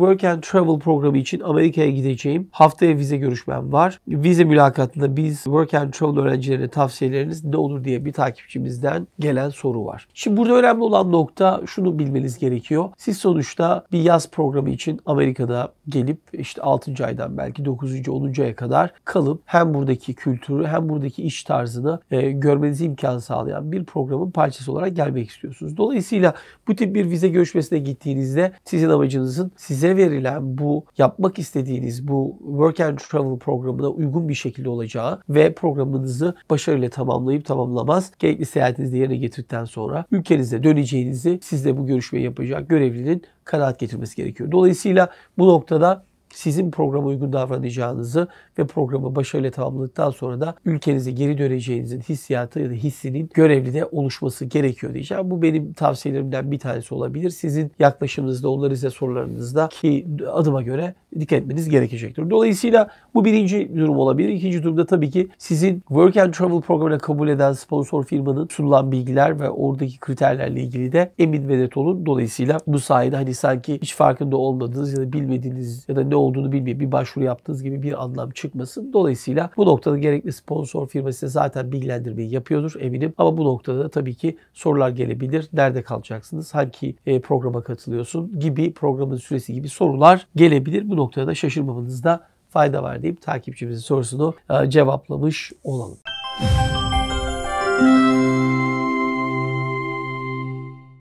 Work and Travel programı için Amerika'ya gideceğim. Haftaya vize görüşmem var. Vize mülakatında biz Work and Travel öğrencilerine tavsiyeleriniz ne olur diye bir takipçimizden gelen soru var. Şimdi burada önemli olan nokta şunu bilmeniz gerekiyor. Siz sonuçta bir yaz programı için Amerika'da gelip işte 6. aydan belki 9. 10. aya kadar kalıp hem buradaki kültürü hem buradaki iş tarzını e, görmenizi imkan sağlayan bir programın parçası olarak gelmek istiyorsunuz. Dolayısıyla bu tip bir vize görüşmesine gittiğinizde sizin amacınızın size size verilen bu yapmak istediğiniz bu work and travel programına uygun bir şekilde olacağı ve programınızı başarıyla tamamlayıp tamamlamaz gerekli seyahatinizi yerine getirdikten sonra ülkenize döneceğinizi sizle bu görüşmeyi yapacak görevlinin kanaat getirmesi gerekiyor. Dolayısıyla bu noktada sizin programa uygun davranacağınızı ve programı başarıyla tamamladıktan sonra da ülkenize geri döneceğinizin hissiyatı ya da hissinin görevlide oluşması gerekiyor diyeceğim. Bu benim tavsiyelerimden bir tanesi olabilir. Sizin yaklaşımınızda, onları size sorularınızda ki adıma göre dikkat etmeniz gerekecektir. Dolayısıyla bu birinci durum olabilir. İkinci durumda tabii ki sizin Work and Travel programına kabul eden sponsor firmanın sunulan bilgiler ve oradaki kriterlerle ilgili de emin ve net olun. Dolayısıyla bu sayede hani sanki hiç farkında olmadığınız ya da bilmediğiniz ya da ne olduğunu bilmiyor. Bir başvuru yaptığınız gibi bir anlam çıkmasın. Dolayısıyla bu noktada gerekli sponsor firma size zaten bilgilendirmeyi yapıyordur eminim. Ama bu noktada da tabii ki sorular gelebilir. Nerede kalacaksınız? Hangi e, programa katılıyorsun? Gibi programın süresi gibi sorular gelebilir. Bu noktada da şaşırmamanızda fayda var deyip takipçimizin sorusunu e, cevaplamış olalım. Müzik